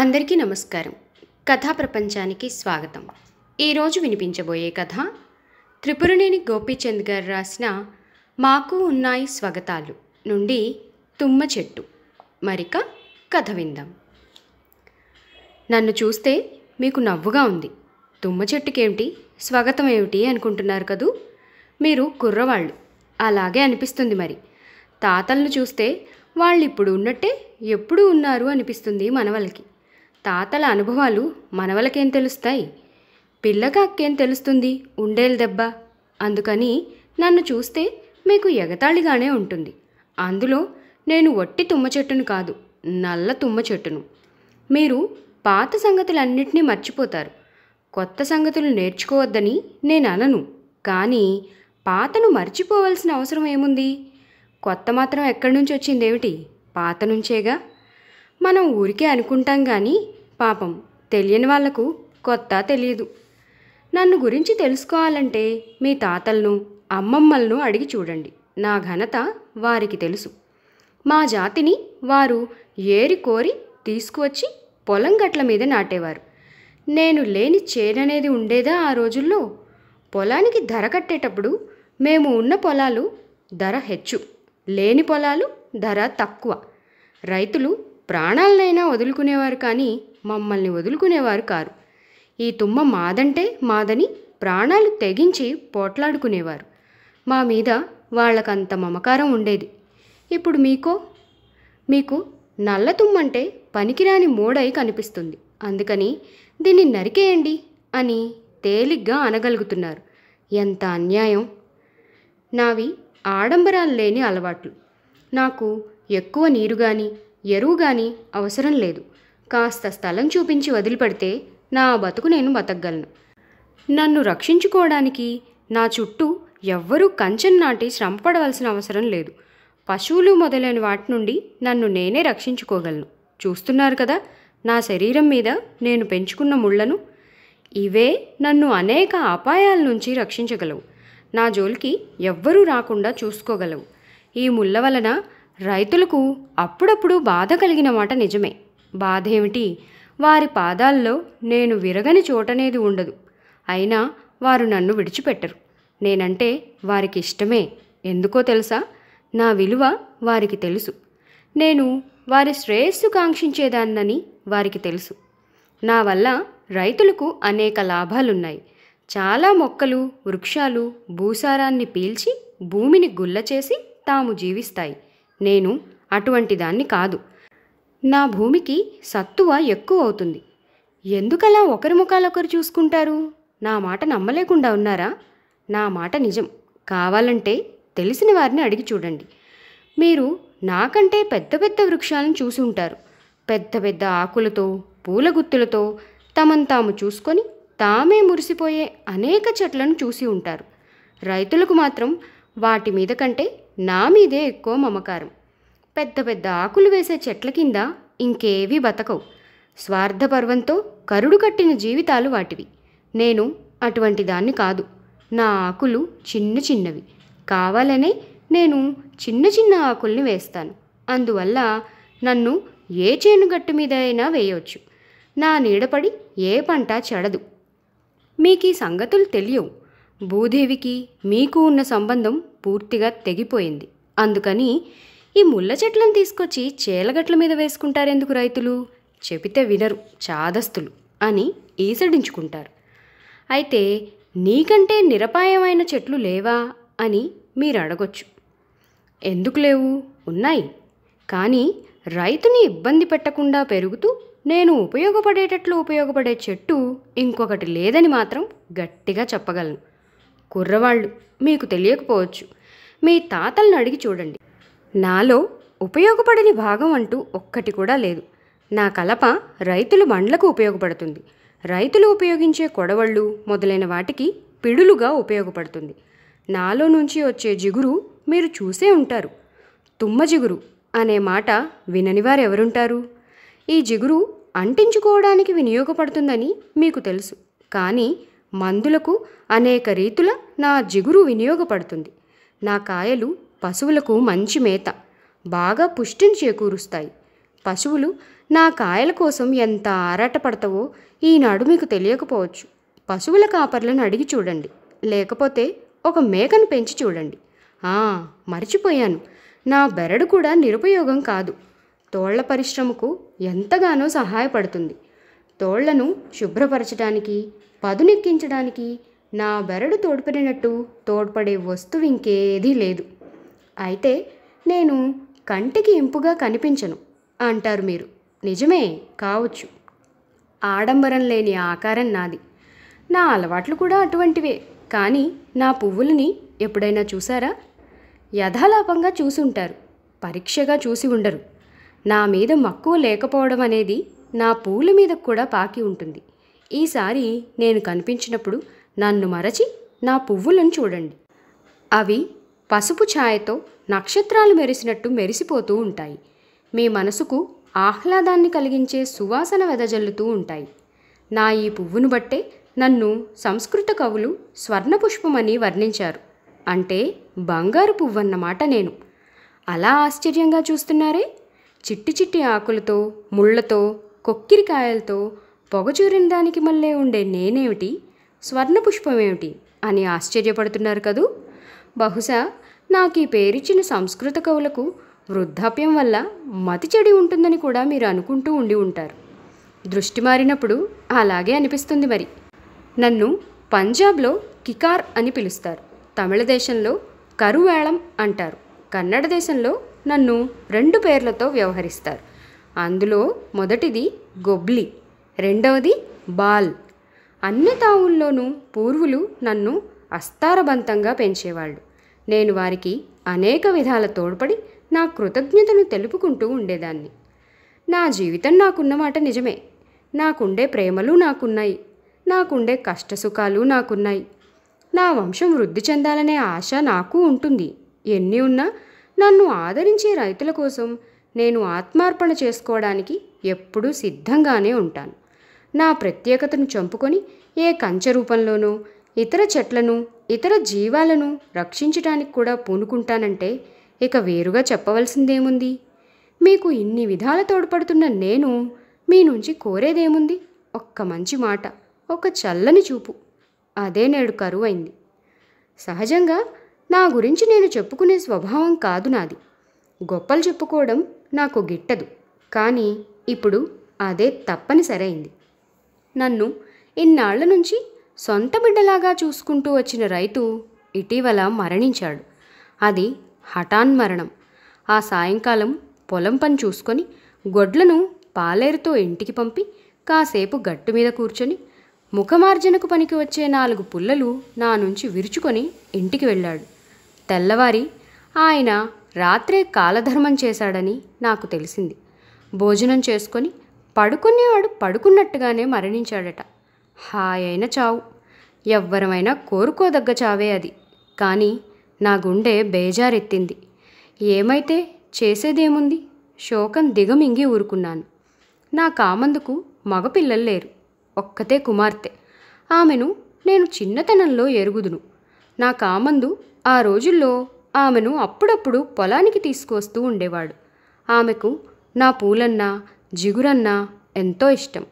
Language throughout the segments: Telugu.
అందరికీ నమస్కారం కథా ప్రపంచానికి స్వాగతం ఈరోజు వినిపించబోయే కథ త్రిపురనేని గోపీచంద్ గారు రాసిన మాకు ఉన్నాయి స్వాగతాలు నుండి తుమ్మ చెట్టు మరిక కథ విందాం నన్ను చూస్తే మీకు నవ్వుగా ఉంది తుమ్మ చెట్టుకేమిటి స్వాగతం ఏమిటి అనుకుంటున్నారు కదూ మీరు కుర్రవాళ్ళు అలాగే అనిపిస్తుంది మరి తాతలను చూస్తే వాళ్ళు ఇప్పుడు ఉన్నట్టే ఎప్పుడు ఉన్నారు అనిపిస్తుంది మనవలకి తాతల అనుభవాలు మనవలకేం తెలుస్తాయి పిల్లగా అక్కేం తెలుస్తుంది ఉండేలు దెబ్బ అందుకని నన్ను చూస్తే మీకు ఎగతాళిగానే ఉంటుంది అందులో నేను వట్టి తుమ్మ చెట్టును కాదు నల్ల తుమ్మ చెట్టును మీరు పాత సంగతులన్నింటినీ మర్చిపోతారు కొత్త సంగతులు నేర్చుకోవద్దని నేను అనను కానీ పాతను మర్చిపోవలసిన అవసరం ఏముంది కొత్త మాత్రం ఎక్కడి నుంచి వచ్చిందేమిటి పాత నుంచేగా మనం ఊరికే అనుకుంటాం కానీ పాపం తెలియని వాళ్లకు కొత్త తెలియదు నన్ను గురించి తెలుసుకోవాలంటే మీ తాతలను అమ్మమ్మలను అడిగి చూడండి నా ఘనత వారికి తెలుసు మా జాతిని వారు ఏరి కోరి తీసుకువచ్చి పొలం గట్ల మీద నాటేవారు నేను లేని చేననేది ఉండేదా ఆ రోజుల్లో పొలానికి ధర కట్టేటప్పుడు మేము ఉన్న పొలాలు ధర హెచ్చు లేని పొలాలు ధర తక్కువ రైతులు ప్రాణాలనైనా వదులుకునేవారు కానీ మమ్మల్ని వదులుకునేవారు కారు ఈ తుమ్మ మాదంటే మాదని ప్రాణాలు తెగించి పోట్లాడుకునేవారు మా మీద వాళ్ళకంత మమకారం ఉండేది ఇప్పుడు మీకో మీకు నల్ల తుమ్మంటే పనికిరాని మూడై కనిపిస్తుంది అందుకని దీన్ని నరికేయండి అని తేలిగ్గా అనగలుగుతున్నారు ఎంత అన్యాయం నావి ఆడంబరాలు లేని అలవాట్లు నాకు ఎక్కువ నీరు కానీ ఎరువు గాని అవసరం లేదు కాస్త స్థలం చూపించి వదిలిపెడితే నా బతుకు నేను బతకగలను నన్ను రక్షించుకోవడానికి నా చుట్టూ ఎవ్వరూ కంచెం నాటి శ్రమపడవలసిన అవసరం లేదు పశువులు మొదలైన వాటి నుండి నన్ను నేనే రక్షించుకోగలను చూస్తున్నారు కదా నా శరీరం మీద నేను పెంచుకున్న ముళ్లను ఇవే నన్ను అనేక అపాయాల నుంచి రక్షించగలవు నా జోలికి ఎవ్వరూ రాకుండా చూసుకోగలవు ఈ ముళ్ళ వలన రైతులకు అప్పుడప్పుడు బాధ కలిగిన మాట నిజమే బాధ ఏమిటి వారి పాదాల్లో నేను విరగని చోటనేది ఉండదు అయినా వారు నన్ను విడిచిపెట్టరు నేనంటే వారికి ఇష్టమే ఎందుకో తెలుసా నా విలువ వారికి తెలుసు నేను వారి శ్రేయస్సు కాంక్షించేదాన్నని వారికి తెలుసు నా వల్ల రైతులకు అనేక లాభాలున్నాయి చాలా మొక్కలు వృక్షాలు భూసారాన్ని పీల్చి భూమిని గుల్ల చేసి తాము జీవిస్తాయి నేను అటువంటి దాన్ని కాదు నా భూమికి సత్తువ ఎక్కువ అవుతుంది ఎందుకలా ఒకరి ముఖాలొకరు చూసుకుంటారు నా మాట నమ్మలేకుండా ఉన్నారా నా మాట నిజం కావాలంటే తెలిసిన వారిని అడిగి చూడండి మీరు నాకంటే పెద్ద పెద్ద వృక్షాలను చూసి ఉంటారు పెద్ద పెద్ద ఆకులతో పూల గుత్తులతో తమను తాము చూసుకొని తామే మురిసిపోయే అనేక చెట్లను చూసి ఉంటారు రైతులకు మాత్రం వాటి మీద కంటే నా మీదే ఎక్కువ మమకారం పెద్ద పెద్ద ఆకులు వేసే చెట్ల కింద ఇంకేవీ బతకవు స్వార్థపర్వంతో కరుడు కట్టిన జీవితాలు వాటివి నేను అటువంటి దాన్ని కాదు నా ఆకులు చిన్న చిన్నవి కావాలనే నేను చిన్న చిన్న ఆకుల్ని వేస్తాను అందువల్ల నన్ను ఏ చేనుగట్టు మీద అయినా వేయవచ్చు నా నీడపడి ఏ పంట చెడదు మీకు ఈ సంగతులు తెలియవు భూదేవికి మీకు ఉన్న సంబంధం పూర్తిగా తెగిపోయింది అందుకని ఈ ముళ్ళ చెట్లను తీసుకొచ్చి చేలగట్ల మీద వేసుకుంటారెందుకు రైతులు చెబితే వినరు చాదస్తులు అని ఈసడించుకుంటారు అయితే నీకంటే నిరపాయమైన చెట్లు లేవా అని మీరు అడగొచ్చు ఎందుకు లేవు ఉన్నాయి కానీ రైతుని ఇబ్బంది పెట్టకుండా పెరుగుతూ నేను ఉపయోగపడేటట్లు ఉపయోగపడే చెట్టు ఇంకొకటి లేదని మాత్రం గట్టిగా చెప్పగలను కుర్రవాళ్ళు మీకు తెలియకపోవచ్చు మీ తాతలను అడిగి చూడండి నాలో ఉపయోగపడని భాగం అంటూ ఒక్కటి కూడా లేదు నా కలప రైతులు బండ్లకు ఉపయోగపడుతుంది రైతులు ఉపయోగించే కొడవళ్ళు మొదలైన వాటికి పిడులుగా ఉపయోగపడుతుంది నాలో నుంచి వచ్చే జిగురు మీరు చూసే ఉంటారు తుమ్మ జిగురు అనే మాట వినని వారు ఎవరుంటారు ఈ జిగురు అంటించుకోవడానికి వినియోగపడుతుందని మీకు తెలుసు కానీ మందులకు అనేక రీతుల నా జిగురు వినియోగపడుతుంది నా కాయలు పశువులకు మంచి మేత బాగా పుష్టిని చేకూరుస్తాయి పశువులు నా కాయల కోసం ఎంత ఆరాటపడతావో ఈనాడు మీకు తెలియకపోవచ్చు పశువుల కాపర్లను అడిగి చూడండి లేకపోతే ఒక మేకను పెంచి చూడండి ఆ మర్చిపోయాను నా బెరడు కూడా నిరుపయోగం కాదు తోళ్ల పరిశ్రమకు ఎంతగానో సహాయపడుతుంది తోళ్లను శుభ్రపరచడానికి పదునెక్కించడానికి నా బెరడు తోడ్పడినట్టు తోడ్పడే వస్తువు ఇంకేదీ లేదు అయితే నేను కంటికి ఇంపుగా కనిపించను అంటారు మీరు నిజమే కావచ్చు ఆడంబరం లేని ఆకారం నాది నా అలవాట్లు కూడా అటువంటివే కానీ నా పువ్వులని ఎప్పుడైనా చూసారా యథాలాపంగా చూసి ఉంటారు పరీక్షగా చూసి ఉండరు నా మీద మక్కువ లేకపోవడం అనేది నా పూల మీద కూడా పాకి ఉంటుంది ఈసారి నేను కనిపించినప్పుడు నన్ను మరచి నా పువ్వులను చూడండి అవి పసుపు ఛాయతో నక్షత్రాలు మెరిసినట్టు మెరిసిపోతూ ఉంటాయి మీ మనసుకు ఆహ్లాదాన్ని కలిగించే సువాసన వెదజల్లుతూ ఉంటాయి నా ఈ పువ్వును బట్టే నన్ను సంస్కృత కవులు స్వర్ణపుష్పమని వర్ణించారు అంటే బంగారు పువ్వన్నమాట నేను అలా ఆశ్చర్యంగా చూస్తున్నారే చిట్టి చిట్టి ఆకులతో ముళ్ళతో కొక్కిరికాయలతో పొగచూరిన దానికి మళ్ళీ ఉండే నేనేమిటి స్వర్ణ పుష్పం ఏమిటి అని ఆశ్చర్యపడుతున్నారు కదూ బహుశా నాకు ఈ పేరిచ్చిన సంస్కృత కవులకు వృద్ధాప్యం వల్ల మతి చెడి ఉంటుందని కూడా మీరు అనుకుంటూ ఉండి ఉంటారు దృష్టి మారినప్పుడు అలాగే అనిపిస్తుంది మరి నన్ను పంజాబ్లో కికార్ అని పిలుస్తారు తమిళ దేశంలో కరువేళం అంటారు కన్నడ దేశంలో నన్ను రెండు పేర్లతో వ్యవహరిస్తారు అందులో మొదటిది గొబ్లి రెండవది బాల్ అన్ని తావుల్లోనూ పూర్వులు నన్ను అస్తారబంతంగా పెంచేవాళ్ళు నేను వారికి అనేక విధాల తోడ్పడి నా కృతజ్ఞతను తెలుపుకుంటూ ఉండేదాన్ని నా జీవితం నాకున్నమాట నిజమే నాకుండే ప్రేమలు నాకున్నాయి నాకుండే కష్టసుఖాలు నాకున్నాయి నా వంశం వృద్ధి చెందాలనే ఆశ నాకు ఉంటుంది ఎన్ని ఉన్నా నన్ను ఆదరించే రైతుల కోసం నేను ఆత్మార్పణ చేసుకోవడానికి ఎప్పుడూ సిద్ధంగానే ఉంటాను నా ప్రత్యేకతను చంపుకొని ఏ కంచె రూపంలోనూ ఇతర చెట్లను ఇతర జీవాలను రక్షించటానికి కూడా పూనుకుంటానంటే ఇక వేరుగా చెప్పవలసిందేముంది మీకు ఇన్ని విధాల తోడ్పడుతున్న నేను మీ నుంచి కోరేదేముంది ఒక్క మంచి మాట ఒక చల్లని చూపు అదే నేడు కరువైంది సహజంగా నా గురించి నేను చెప్పుకునే స్వభావం కాదు నాది గొప్పలు చెప్పుకోవడం నాకు గిట్టదు కానీ ఇప్పుడు అదే తప్పనిసరైంది నన్ను ఇన్నాళ్ల నుంచి సొంత బిడ్డలాగా చూసుకుంటూ వచ్చిన రైతు ఇటీవల మరణించాడు అది హఠాన్ మరణం ఆ సాయంకాలం పొలం పని చూసుకొని గొడ్లను పాలేరుతో ఇంటికి పంపి కాసేపు గట్టు మీద కూర్చొని ముఖమార్జనకు పనికి వచ్చే నాలుగు పుల్లలు నా నుంచి విరుచుకొని ఇంటికి వెళ్ళాడు తెల్లవారి ఆయన రాత్రే కాలధర్మం చేశాడని నాకు తెలిసింది భోజనం చేసుకొని పడుకునేవాడు పడుకున్నట్టుగానే మరణించాడట హాయైన చావు ఎవ్వరమైనా కోరుకోదగ్గ చావే అది కానీ నా గుండె బేజారెత్తింది ఏమైతే చేసేదేముంది శోకం దిగమింగి ఊరుకున్నాను నా కామందుకు మగపిల్లలు లేరు ఒక్కతే కుమార్తె ఆమెను నేను చిన్నతనంలో ఎరుగుదును నా కామందు ఆ రోజుల్లో ఆమెను అప్పుడప్పుడు పొలానికి తీసుకొస్తూ ఉండేవాడు ఆమెకు నా పూలన్నా జిగురన్న ఎంతో ఇష్టం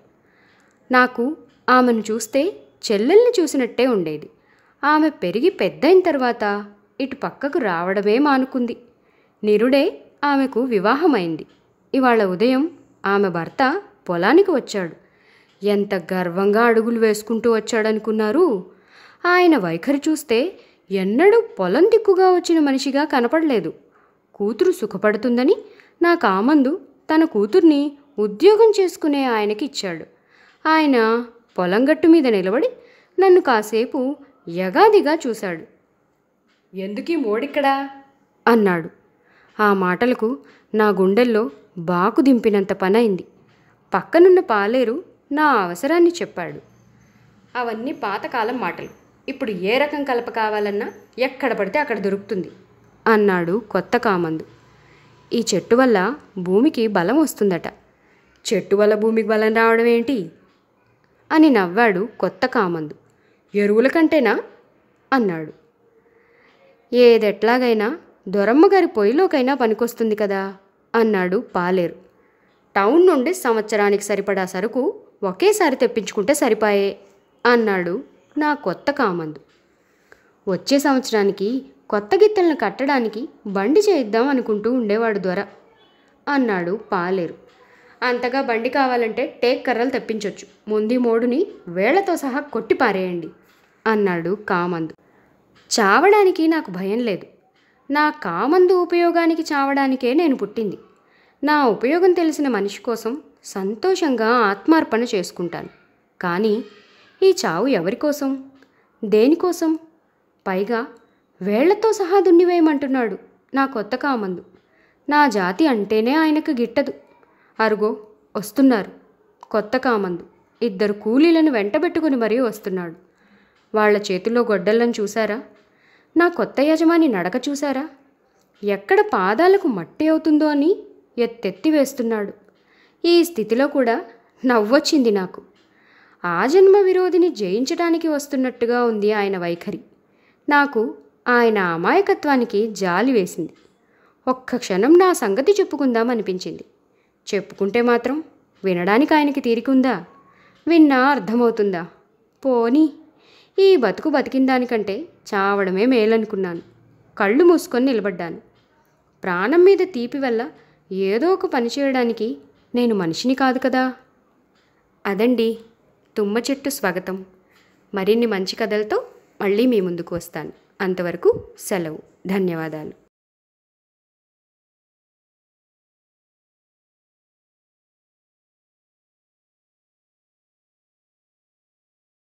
నాకు ఆమెను చూస్తే చెల్లెల్ని చూసినట్టే ఉండేది ఆమె పెరిగి పెద్దయిన తర్వాత ఇటు పక్కకు రావడమే మానుకుంది నిరుడే ఆమెకు వివాహమైంది ఇవాళ ఉదయం ఆమె భర్త పొలానికి వచ్చాడు ఎంత గర్వంగా అడుగులు వేసుకుంటూ వచ్చాడనుకున్నారు ఆయన వైఖరి చూస్తే ఎన్నడూ పొలం దిక్కుగా వచ్చిన మనిషిగా కనపడలేదు కూతురు సుఖపడుతుందని నా కామందు తన కూతుర్ని ఉద్యోగం చేసుకునే ఆయనకి ఇచ్చాడు ఆయన పొలం గట్టు మీద నిలబడి నన్ను కాసేపు యగాదిగా చూశాడు ఎందుకీ మోడిక్కడా అన్నాడు ఆ మాటలకు నా గుండెల్లో బాకు దింపినంత పనైంది పక్కనున్న పాలేరు నా అవసరాన్ని చెప్పాడు అవన్నీ పాతకాలం మాటలు ఇప్పుడు ఏ రకం కలప కావాలన్నా ఎక్కడ పడితే అక్కడ దొరుకుతుంది అన్నాడు కొత్త కామందు ఈ చెట్టు వల్ల భూమికి బలం వస్తుందట చెట్టు వల్ల భూమికి బలం రావడం ఏంటి అని నవ్వాడు కొత్త కామందు ఎరువుల కంటేనా అన్నాడు ఏదెట్లాగైనా దొరమ్మగారి పొయ్యిలోకైనా పనికొస్తుంది కదా అన్నాడు పాలేరు టౌన్ నుండి సంవత్సరానికి సరిపడా సరుకు ఒకేసారి తెప్పించుకుంటే సరిపాయే అన్నాడు నా కొత్త కామందు వచ్చే సంవత్సరానికి కొత్త గిత్తలను కట్టడానికి బండి చేయిద్దాం అనుకుంటూ ఉండేవాడు దొర అన్నాడు పాలేరు అంతగా బండి కావాలంటే టేక్ కర్రలు తెప్పించవచ్చు ముందు మోడుని వేళ్లతో సహా కొట్టి పారేయండి అన్నాడు కామందు చావడానికి నాకు భయం లేదు నా కామందు ఉపయోగానికి చావడానికే నేను పుట్టింది నా ఉపయోగం తెలిసిన మనిషి కోసం సంతోషంగా ఆత్మార్పణ చేసుకుంటాను కానీ ఈ చావు ఎవరి కోసం దేనికోసం పైగా వేళ్లతో సహా దున్నివేయమంటున్నాడు నా కొత్త కామందు నా జాతి అంటేనే ఆయనకు గిట్టదు అరుగో వస్తున్నారు కొత్త కామందు ఇద్దరు కూలీలను వెంటబెట్టుకుని మరీ వస్తున్నాడు వాళ్ల చేతిలో గొడ్డళ్ళను చూశారా నా కొత్త యజమాని నడక చూశారా ఎక్కడ పాదాలకు మట్టి అవుతుందో అని ఎత్తెత్తి వేస్తున్నాడు ఈ స్థితిలో కూడా నవ్వొచ్చింది నాకు ఆ జన్మ విరోధిని జయించడానికి వస్తున్నట్టుగా ఉంది ఆయన వైఖరి నాకు ఆయన అమాయకత్వానికి జాలి వేసింది ఒక్క క్షణం నా సంగతి చెప్పుకుందాం అనిపించింది చెప్పుకుంటే మాత్రం వినడానికి ఆయనకి తీరికుందా విన్నా అర్థమవుతుందా పోనీ ఈ బతుకు బతికిన దానికంటే చావడమే మేలనుకున్నాను కళ్ళు మూసుకొని నిలబడ్డాను ప్రాణం మీద తీపి వల్ల ఏదో ఒక పని చేయడానికి నేను మనిషిని కాదు కదా అదండి తుమ్మ చెట్టు స్వాగతం మరిన్ని మంచి కథలతో మళ్ళీ మీ ముందుకు వస్తాను అంతవరకు సెలవు ధన్యవాదాలు